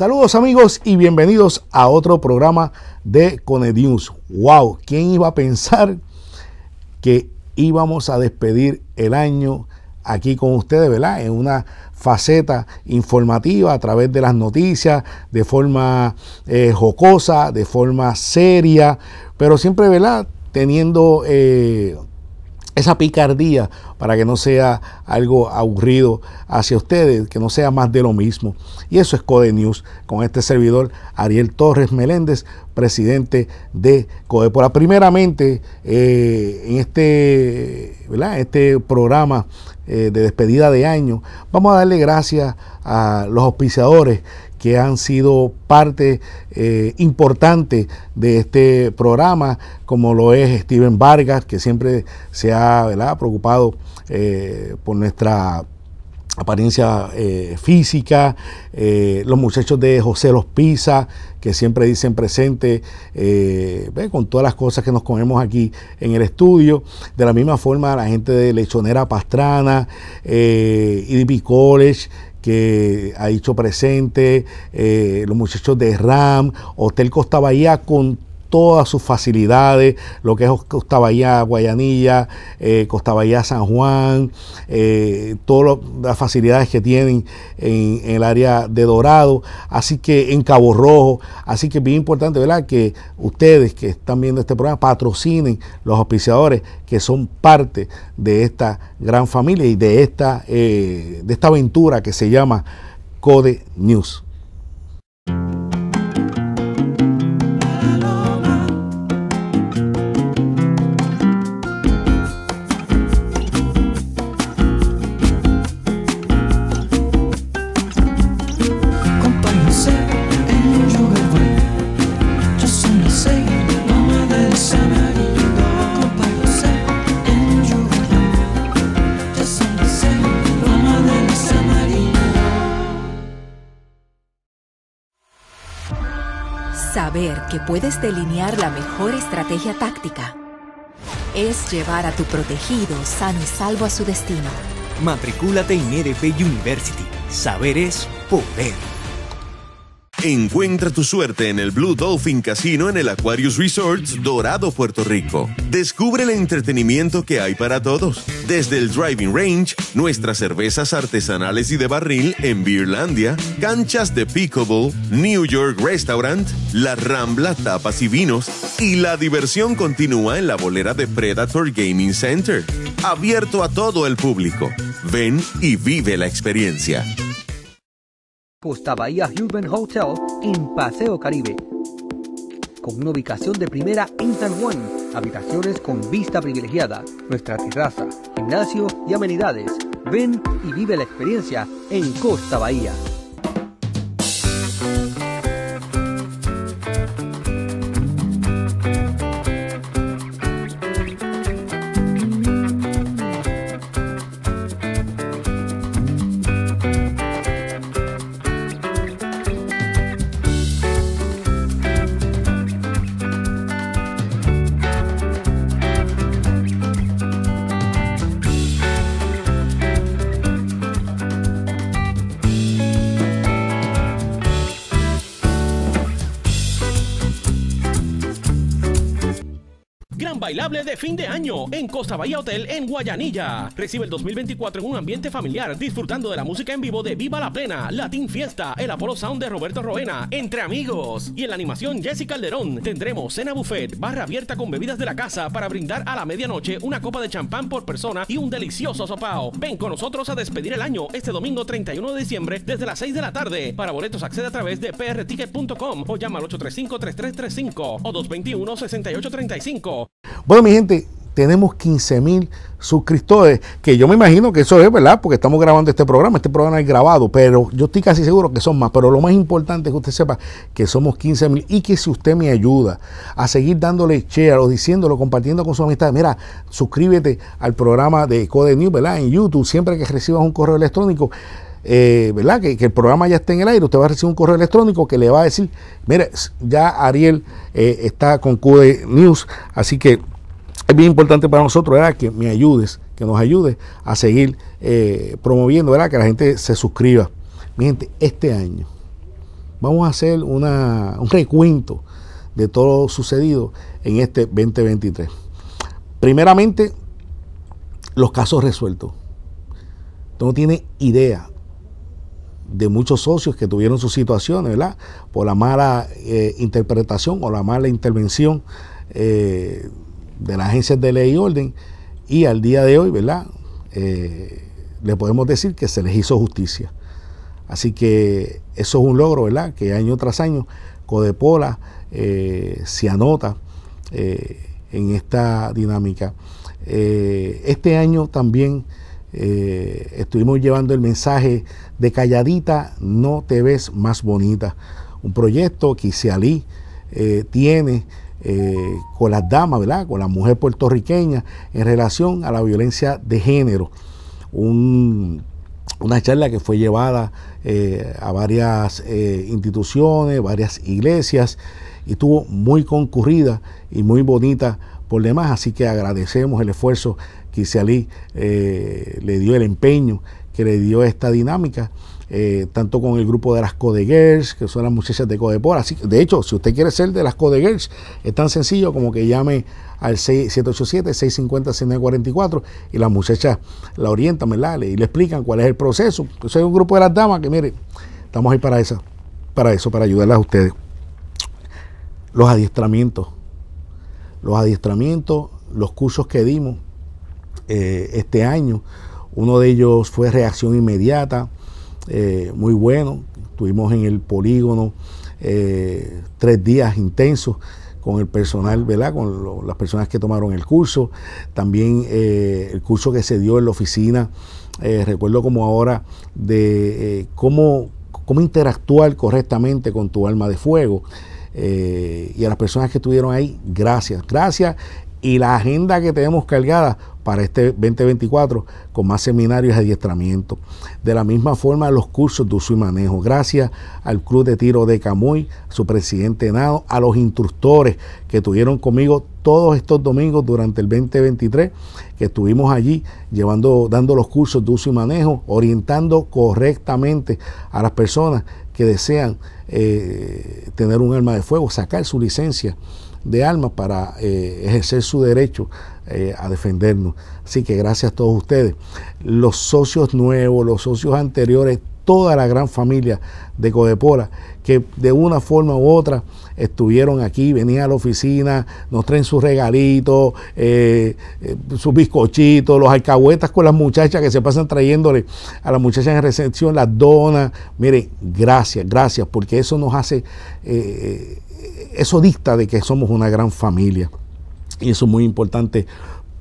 Saludos amigos y bienvenidos a otro programa de Conedius. ¡Wow! ¿Quién iba a pensar que íbamos a despedir el año aquí con ustedes, ¿verdad? En una faceta informativa a través de las noticias, de forma eh, jocosa, de forma seria, pero siempre, ¿verdad? Teniendo eh, esa picardía para que no sea algo aburrido hacia ustedes, que no sea más de lo mismo. Y eso es Code News con este servidor Ariel Torres Meléndez, presidente de Codepora. Primeramente, eh, en este, este programa eh, de despedida de año, vamos a darle gracias a los auspiciadores que han sido parte eh, importante de este programa, como lo es Steven Vargas, que siempre se ha preocupado eh, por nuestra apariencia eh, física, los muchachos de José Los Pisa, que siempre dicen presente con todas las cosas que nos comemos aquí en el estudio, de la misma forma la gente de Lechonera Pastrana, eh, College, que ha hecho presente, eh, los muchachos de RAM, Hotel Costa Bahía, con todas sus facilidades, lo que es Costa Bahía, Guayanilla, eh, Costa Bahía, San Juan, eh, todas las facilidades que tienen en, el área de Dorado, así que en Cabo Rojo, así que es bien importante, ¿verdad? Que ustedes que están viendo este programa patrocinen los auspiciadores que son parte de esta gran familia y de esta, eh, de esta aventura que se llama Code News. que puedes delinear la mejor estrategia táctica. Es llevar a tu protegido sano y salvo a su destino. Matricúlate en EDP University. Saber es poder. Encuentra tu suerte en el Blue Dolphin Casino en el Aquarius Resorts Dorado, Puerto Rico. Descubre el entretenimiento que hay para todos, desde el driving range, nuestras cervezas artesanales y de barril en Beerlandia, canchas de pickleball, New York Restaurant, la Rambla Tapas y Vinos y la diversión continúa en la bolera de Predator Gaming Center, abierto a todo el público. Ven y vive la experiencia. Costa Bahía Human Hotel en Paseo Caribe. Con una ubicación de primera en San Juan, habitaciones con vista privilegiada, nuestra terraza, gimnasio y amenidades. Ven y vive la experiencia en Costa Bahía. bailables de fin de año en Costa Bahía Hotel en Guayanilla. Recibe el 2024 en un ambiente familiar, disfrutando de la música en vivo de Viva la Plena, Latin Fiesta, el Apolo Sound de Roberto Roena, Entre Amigos. Y en la animación Jessica Calderón tendremos cena buffet, barra abierta con bebidas de la casa para brindar a la medianoche una copa de champán por persona y un delicioso sopao. Ven con nosotros a despedir el año este domingo 31 de diciembre desde las 6 de la tarde. Para boletos accede a través de prticket.com o llama al 835-3335 o 221-6835. Bueno, mi gente, tenemos 15 mil suscriptores, que yo me imagino que eso es, ¿verdad? Porque estamos grabando este programa, este programa es grabado, pero yo estoy casi seguro que son más, pero lo más importante es que usted sepa que somos 15 mil y que si usted me ayuda a seguir dándole share o diciéndolo, compartiendo con su amistad, mira, suscríbete al programa de Code News, ¿verdad? En YouTube, siempre que recibas un correo electrónico. Eh, ¿verdad? Que, el programa ya esté en el aire, usted va a recibir un correo electrónico que le va a decir, mira ya Ariel eh, está con Code News, así que es bien importante para nosotros, era Que me ayudes, que nos ayudes a seguir eh, promoviendo, ¿verdad? Que la gente se suscriba. Mi este año vamos a hacer un recuento de todo sucedido en este 2023. Primeramente, los casos resueltos. Tú no tienes idea de muchos socios que tuvieron sus situaciones, ¿verdad? Por la mala eh, interpretación o la mala intervención. Eh, de las agencias de ley y orden y al día de hoy, ¿verdad? Eh, le podemos decir que se les hizo justicia. Así que eso es un logro, ¿verdad? Que año tras año Codepola eh, se anota eh, en esta dinámica. este año también estuvimos llevando el mensaje de calladita, no te ves más bonita. Un proyecto que eh, tiene eh, con las damas, ¿verdad? con la mujer puertorriqueña en relación a la violencia de género. una charla que fue llevada eh, a varias eh, instituciones, varias iglesias y estuvo muy concurrida y muy bonita por demás, así que agradecemos el esfuerzo que Isialí le dio, el empeño que le dio esta dinámica eh, tanto con el grupo de las Code Girls que son las muchachas de Codepor. Así, de hecho, si usted quiere ser de las Code Girls es tan sencillo como que llame al 787-650-6944 y las muchachas la orientan, y le explican cuál es el proceso. soy un grupo de las damas que, mire, estamos ahí para eso, para eso, para ayudarlas a ustedes. Los adiestramientos, los adiestramientos, los cursos que dimos eh, este año, uno de ellos fue reacción inmediata, eh, muy bueno. Estuvimos en el polígono eh, tres días intensos con el personal, ¿verdad? Con las personas que tomaron el curso. También eh, el curso que se dio en la oficina, recuerdo como ahora, de cómo, cómo interactuar correctamente con tu alma de fuego. y a las personas que estuvieron ahí, gracias, gracias. Y la agenda que tenemos cargada para este 2024 con más seminarios y adiestramiento. De la misma forma, los cursos de uso y manejo. Gracias al Club de Tiro de Camuy, su presidente Nado, a los instructores que tuvieron conmigo todos estos domingos durante el 2023 que estuvimos allí llevando, dando los cursos de uso y manejo, orientando correctamente a las personas que desean eh, tener un arma de fuego, sacar su licencia de armas para eh, ejercer su derecho eh, a defendernos. Así que gracias a todos ustedes. Los socios nuevos, los socios anteriores, toda la gran familia de Codepora, que de una forma u otra estuvieron aquí, venían a la oficina, nos traen sus regalitos, eh, sus bizcochitos, los alcahuetas con las muchachas que se pasan trayéndole a las muchachas en recepción, las donas. Miren, gracias, gracias, porque eso nos hace eh, eso dicta de que somos una gran familia y eso es muy importante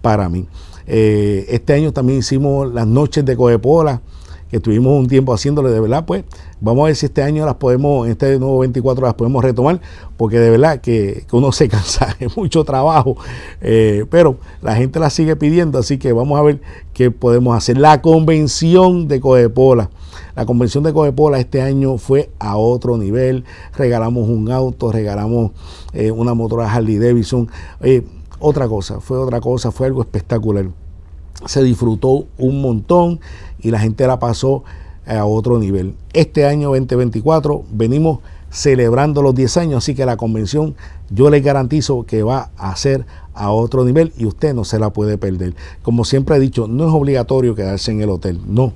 para mí. Eh, este año también hicimos las noches de Coepola que estuvimos un tiempo haciéndole, de verdad, pues vamos a ver si este año las podemos, en este nuevo 24 las podemos retomar, porque de verdad que, que uno se cansa, es mucho trabajo, eh, pero la gente la sigue pidiendo, así que vamos a ver qué podemos hacer. La convención de Codepola. La convención de Codepola este año fue a otro nivel. Regalamos un auto, regalamos eh, una motora Harley Davidson. Eh, otra cosa, fue otra cosa, fue algo espectacular se disfrutó un montón y la gente la pasó eh, a otro nivel. Este año 2024 venimos celebrando los 10 años, así que la convención yo les garantizo que va a ser a otro nivel y usted no se la puede perder. Como siempre he dicho, no es obligatorio quedarse en el hotel, no.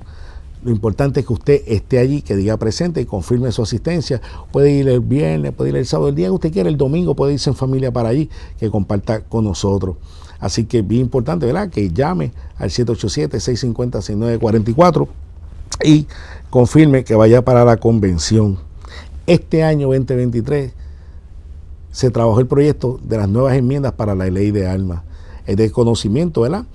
Lo importante es que usted esté allí, que diga presente y confirme su asistencia. Puede ir el viernes, puede ir el sábado, el día que usted quiera, el domingo puede irse en familia para allí, que comparta con nosotros. Así que bien importante, ¿verdad? Que llame al 787-650-6944 y confirme que vaya para la convención. Este año 2023 se trabajó el proyecto de las nuevas enmiendas para la ley de armas. Es de conocimiento, ¿verdad?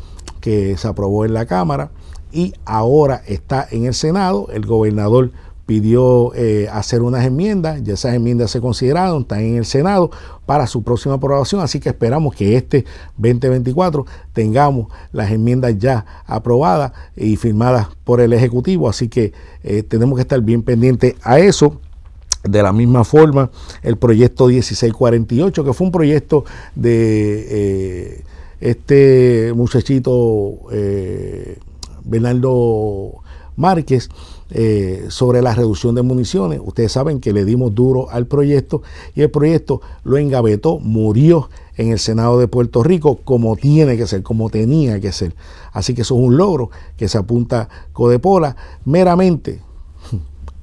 Que se aprobó en la Cámara y ahora está en el Senado. El gobernador pidió eh, hacer unas enmiendas, ya esas enmiendas se consideraron, están en el Senado para su próxima aprobación, así que esperamos que este 2024 tengamos las enmiendas ya aprobadas y firmadas por el Ejecutivo, así que eh, tenemos que estar bien pendientes a eso. De la misma forma, el proyecto 1648, que fue un proyecto de eh, este muchachito Bernardo Márquez, eh, sobre la reducción de municiones. Ustedes saben que le dimos duro al proyecto y el proyecto lo engavetó, murió en el Senado de Puerto Rico como tiene que ser, como tenía que ser. Así que eso es un logro que se apunta Codepola meramente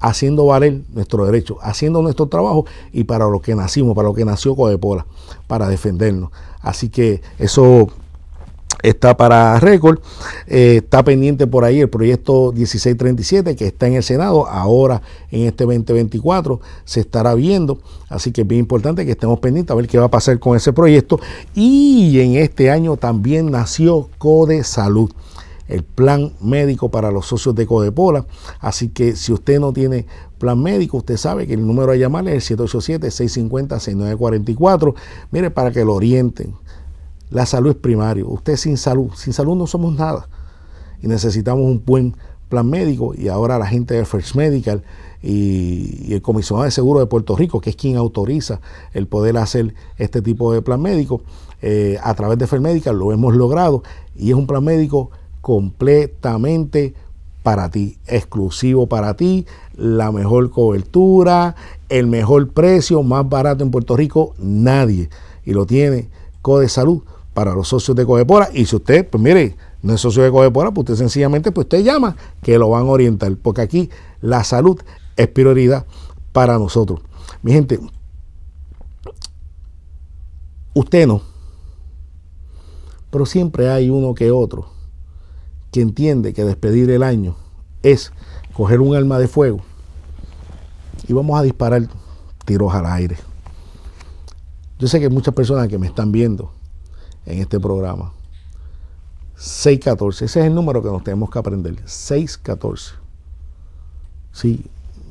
haciendo valer nuestro derecho, haciendo nuestro trabajo y para lo que nacimos, para lo que nació Codepola, para defendernos. Así que eso está para récord. Eh, está pendiente por ahí el proyecto 1637 que está en el Senado. Ahora en este 2024 se estará viendo. Así que es bien importante que estemos pendientes a ver qué va a pasar con ese proyecto. Y en este año también nació Code Salud el plan médico para los socios de Codepola. Así que si usted no tiene plan médico, usted sabe que el número de llamar es el 787-650-6944. Mire, para que lo orienten la salud es primario. Usted sin salud, sin salud no somos nada. Y necesitamos un buen plan médico y ahora la gente de First Medical y, el comisionado de seguro de Puerto Rico, que es quien autoriza el poder hacer este tipo de plan médico, eh, a través de First Medical lo hemos logrado y es un plan médico completamente para ti, exclusivo para ti, la mejor cobertura, el mejor precio, más barato en Puerto Rico, nadie. Y lo tiene Code Salud para los socios de Cogepora. Y si usted, pues mire, no es socio de Cogepora, pues usted sencillamente, pues usted llama, que lo van a orientar, porque aquí la salud es prioridad para nosotros. Mi gente, usted no, pero siempre hay uno que otro que entiende que despedir el año es coger un alma de fuego y vamos a disparar tiros al aire. Yo sé que muchas personas que me están viendo en este programa. 614, ese es el número que nos tenemos que aprender, 614. Sí,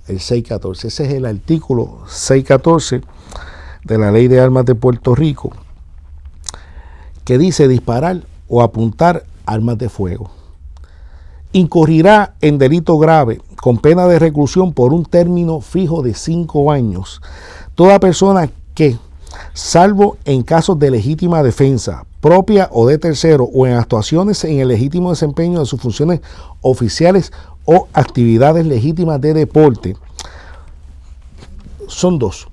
el 614, ese es el artículo 614 de la Ley de Armas de Puerto Rico, que dice disparar o apuntar armas de fuego. Incurrirá en delito grave con pena de reclusión por un término fijo de cinco años toda persona que salvo en casos de legítima defensa propia o de tercero o en actuaciones en el legítimo desempeño de sus funciones oficiales o actividades legítimas de deporte. Son dos.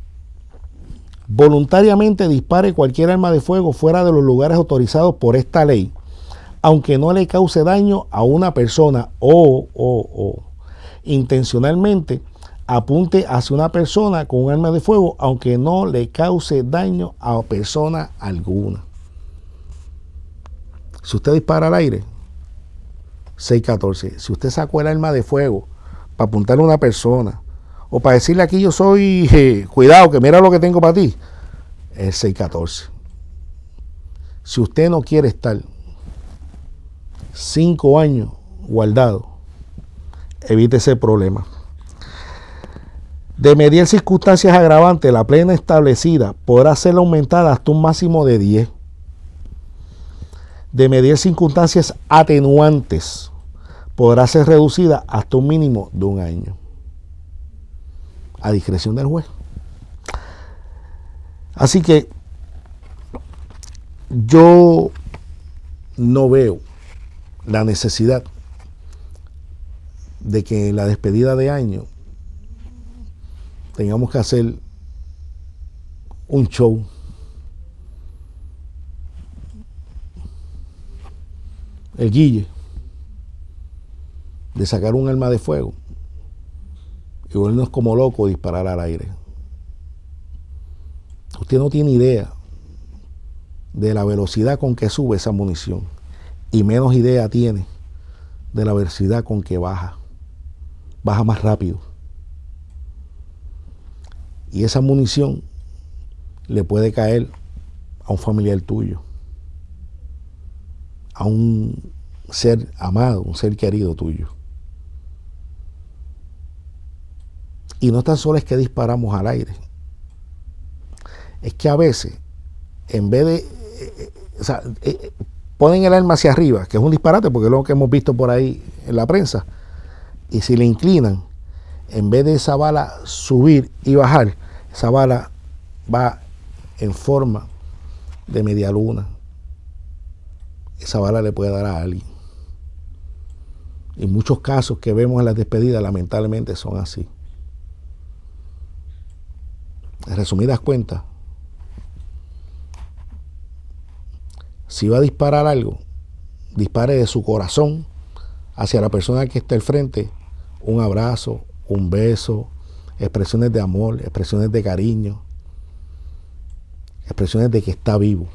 Voluntariamente dispare cualquier arma de fuego fuera de los lugares autorizados por esta ley, aunque no le cause daño a una persona o, o, o intencionalmente apunte hacia una persona con un arma de fuego, aunque no le cause daño a persona alguna. Si usted dispara al aire, 614. Si usted sacó el arma de fuego para apuntar a una persona o para decirle aquí yo soy, cuidado que mira lo que tengo para ti, es 614. Si usted no quiere estar cinco años guardado, evite ese problema. De medir circunstancias agravantes, la plena establecida podrá ser aumentada hasta un máximo de 10. De medir circunstancias atenuantes, podrá ser reducida hasta un mínimo de un año. A discreción del juez. Así que yo no veo la necesidad de que la despedida de año tengamos que hacer un show el guille de sacar un arma de fuego y volvernos como locos disparar al aire. Usted no tiene idea de la velocidad con que sube esa munición y menos idea tiene de la velocidad con que baja. Baja más rápido. Y esa munición le puede caer a un familiar tuyo, a un ser amado, un ser querido tuyo. Y no tan solo es que disparamos al aire, es que a veces, en vez de, eh, eh, o sea, eh, ponen el arma hacia arriba, que es un disparate, porque es lo que hemos visto por ahí en la prensa, y si le inclinan, en vez de esa bala subir y bajar, esa bala va en forma de media luna. Esa bala le puede dar a alguien. Y muchos casos que vemos en las despedidas lamentablemente son así. En resumidas cuentas, si va a disparar algo, dispare de su corazón hacia la persona que está al frente, un abrazo, un beso, expresiones de amor, expresiones de cariño, expresiones de que está vivo,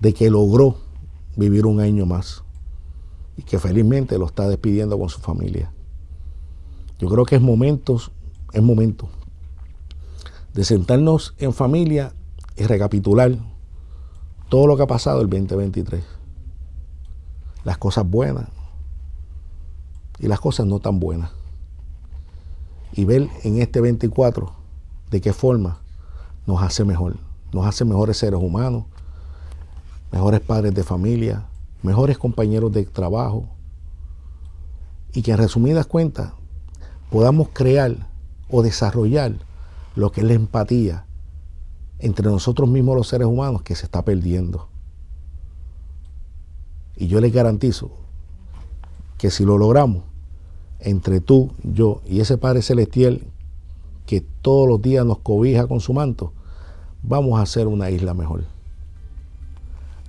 de que logró vivir un año más y que felizmente lo está despidiendo con su familia. Yo creo que es momento, es momento de sentarnos en familia y recapitular todo lo que ha pasado el 2023. Las cosas buenas y las cosas no tan buenas y ver en este 24 de qué forma nos hace mejor. Nos hace mejores seres humanos, mejores padres de familia, mejores compañeros de trabajo. Y que en resumidas cuentas podamos crear o desarrollar lo que es la empatía entre nosotros mismos los seres humanos que se está perdiendo. Y yo les garantizo que si lo logramos, entre tú, yo y ese Padre Celestial que todos los días nos cobija con su manto, vamos a hacer una isla mejor.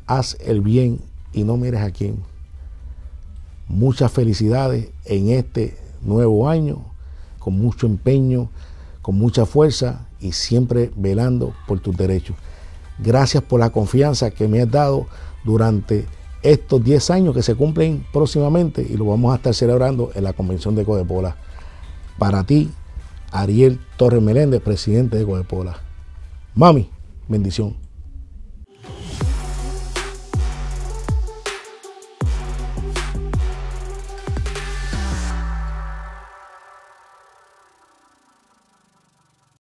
Haz el bien y no mires a quién. Muchas felicidades en este nuevo año, con mucho empeño, con mucha fuerza y siempre velando por tus derechos. Gracias por la confianza que me has dado durante estos 10 años que se cumplen próximamente y lo vamos a estar celebrando en la Convención de Codepola. Para ti, Ariel Torres Meléndez, presidente de Codepola. Mami, bendición.